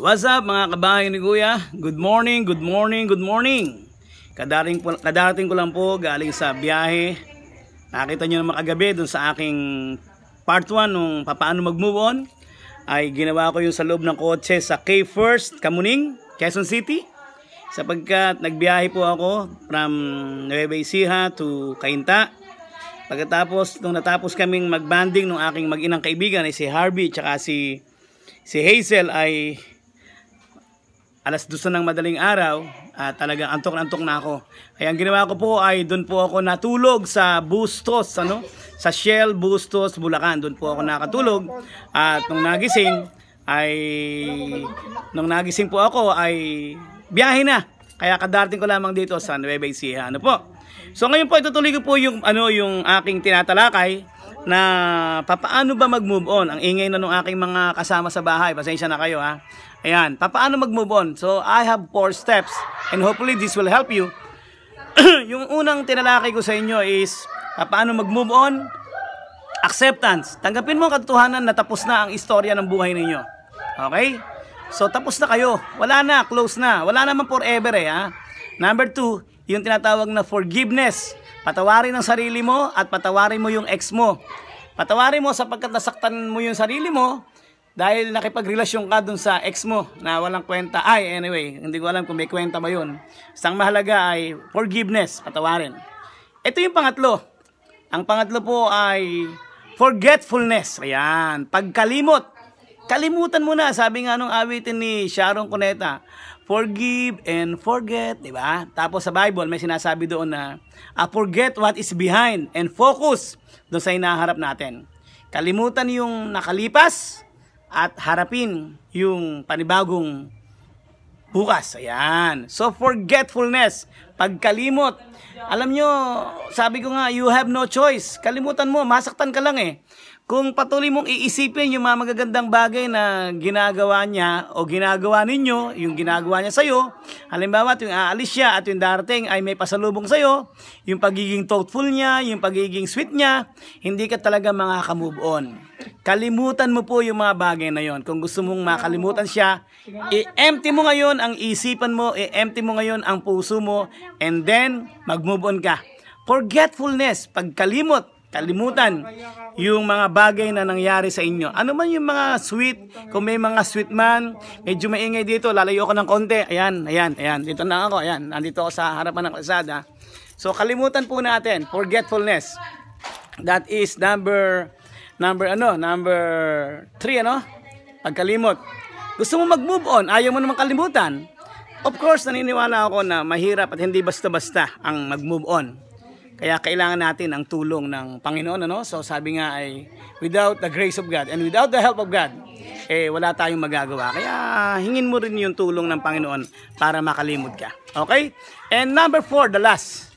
What's up mga kabahay ni Kuya? Good morning, good morning, good morning. Kadating, po, ko lang po galing sa biyahe. Nakita niyo naman kagabi doon sa aking part 1 nung paano mag-move on. Ay ginawa ko yung sa loob ng kotse sa K-First, Kamuning, Quezon City. Sapagkat nagbiyahe po ako from Nueva Ecija to Cainta. Pagkatapos, nung natapos kaming mag magbanding nung aking mag-inang kaibigan ay si Harvey at si, si Hazel ay alas dos na ng madaling araw at talagang antok na antok na ako. Kaya ang ginawa ko po ay doon po ako natulog sa Bustos, ano? Sa Shell Bustos, Bulacan. Doon po ako nakatulog at nung nagising ay nung nagising po ako ay biyahe na. Kaya kadarating ko lamang dito sa Nueva Ecija, ano po. So ngayon po itutuloy ko po yung ano yung aking tinatalakay na papaano ba mag-move on? Ang ingay na nung aking mga kasama sa bahay. Pasensya na kayo ha. Ayan, papaano mag-move on? So I have four steps and hopefully this will help you. yung unang tinalaki ko sa inyo is paano mag-move on? Acceptance. Tanggapin mo ang katotohanan na tapos na ang istorya ng buhay ninyo. Okay? So tapos na kayo. Wala na, close na. Wala naman forever eh ha. Number two, yung tinatawag na forgiveness. Patawarin ang sarili mo at patawarin mo yung ex mo. Patawarin mo sapagkat nasaktan mo yung sarili mo dahil nakipagrelasyon ka dun sa ex mo na walang kwenta. Ay, anyway, hindi ko alam kung may kwenta ba yun. Isang mahalaga ay forgiveness, patawarin. Ito yung pangatlo. Ang pangatlo po ay forgetfulness. Ayan, pagkalimot. Kalimutan mo na, sabi nga nung awitin ni Sharon Cuneta, forgive and forget, di ba? Tapos sa Bible, may sinasabi doon na, uh, forget what is behind and focus doon sa hinaharap natin. Kalimutan yung nakalipas at harapin yung panibagong bukas. Ayan. So, forgetfulness, pagkalimot. Alam nyo, sabi ko nga, you have no choice. Kalimutan mo, masaktan ka lang eh kung patuloy mong iisipin yung mga magagandang bagay na ginagawa niya o ginagawa ninyo, yung ginagawa niya sa'yo, halimbawa yung aalis siya at yung darating ay may pasalubong sa'yo, yung pagiging thoughtful niya, yung pagiging sweet niya, hindi ka talaga makaka-move on. Kalimutan mo po yung mga bagay na yon. Kung gusto mong makalimutan siya, i-empty mo ngayon ang isipan mo, i-empty mo ngayon ang puso mo, and then mag-move on ka. Forgetfulness, pagkalimot, kalimutan yung mga bagay na nangyari sa inyo. Ano man yung mga sweet, kung may mga sweet man, medyo maingay dito, lalayo ako ng konti. Ayan, ayan, ayan. Dito na ako, ayan. Nandito ako sa harapan ng kasada. So, kalimutan po natin, forgetfulness. That is number, number ano, number 3, ano? Pagkalimot. Gusto mo mag-move on, ayaw mo naman kalimutan. Of course, naniniwala ako na mahirap at hindi basta-basta ang mag-move on. Kaya kailangan natin ang tulong ng Panginoon. Ano? So sabi nga ay, without the grace of God and without the help of God, eh, wala tayong magagawa. Kaya hingin mo rin yung tulong ng Panginoon para makalimod ka. Okay? And number four, the last.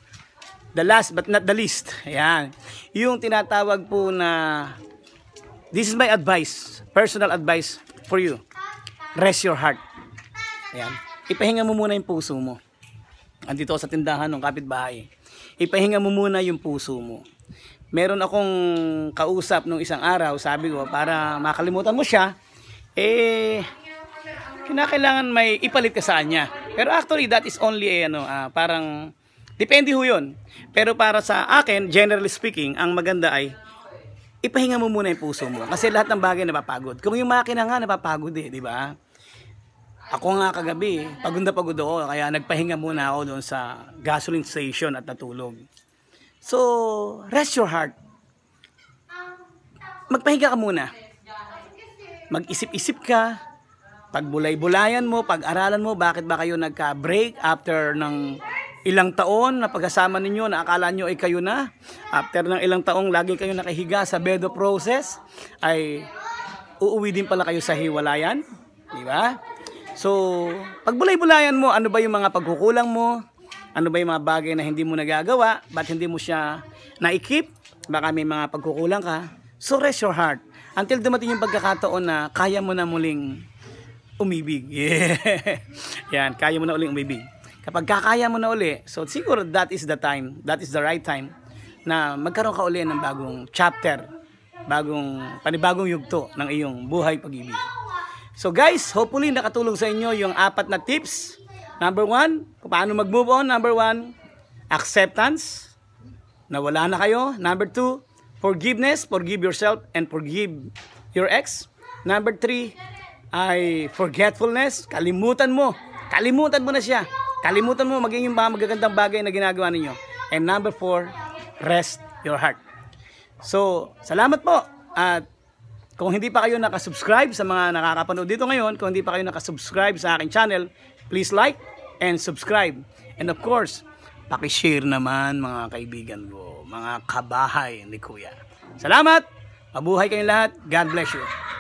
The last but not the least. Ayan. Yung tinatawag po na, this is my advice, personal advice for you. Rest your heart. Ayan. Ipahinga mo muna yung puso mo. Andito sa tindahan ng kapitbahay ipahinga mo muna yung puso mo. Meron akong kausap nung isang araw, sabi ko, para makalimutan mo siya, eh, kinakailangan may ipalit ka sa kanya. Pero actually, that is only, eh, ano, ah, parang, depende ho yun. Pero para sa akin, generally speaking, ang maganda ay, ipahinga mo muna yung puso mo. Kasi lahat ng bagay napapagod. Kung yung makina nga, napapagod eh, di ba? Ako nga kagabi, pagod na pagod ako, kaya nagpahinga muna ako doon sa gasoline station at natulog. So, rest your heart. Magpahinga ka muna. Mag-isip-isip ka. Pagbulay-bulayan mo, pag-aralan mo, bakit ba kayo nagka-break after ng ilang taon na pagkasama ninyo na akala nyo ay kayo na after ng ilang taong lagi kayo nakahiga sa bedo process ay uuwi din pala kayo sa hiwalayan di ba? So, pagbulay-bulayan mo, ano ba yung mga pagkukulang mo? Ano ba yung mga bagay na hindi mo nagagawa? Ba't hindi mo siya naikip? Baka may mga pagkukulang ka. So, rest your heart. Until dumating yung pagkakataon na kaya mo na muling umibig. Yeah. Yan, kaya mo na uling umibig. Kapag kakaya mo na uli, so siguro that is the time, that is the right time na magkaroon ka uli ng bagong chapter, bagong panibagong yugto ng iyong buhay pag-ibig. So guys, hopefully nakatulong sa inyo yung apat na tips. Number one, paano mag-move on. Number one, acceptance, na wala na kayo. Number two, forgiveness, forgive yourself and forgive your ex. Number three, ay forgetfulness, kalimutan mo. Kalimutan mo na siya. Kalimutan mo maging yung mga magagandang bagay na ginagawa ninyo. And number four, rest your heart. So, salamat po at kung hindi pa kayo nakasubscribe sa mga nakakapanood dito ngayon, kung hindi pa kayo nakasubscribe sa aking channel, please like and subscribe. And of course, pakishare naman mga kaibigan ko, mga kabahay ni Kuya. Salamat! Mabuhay kayong lahat. God bless you.